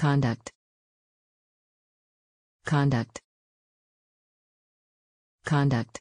Conduct. Conduct. Conduct.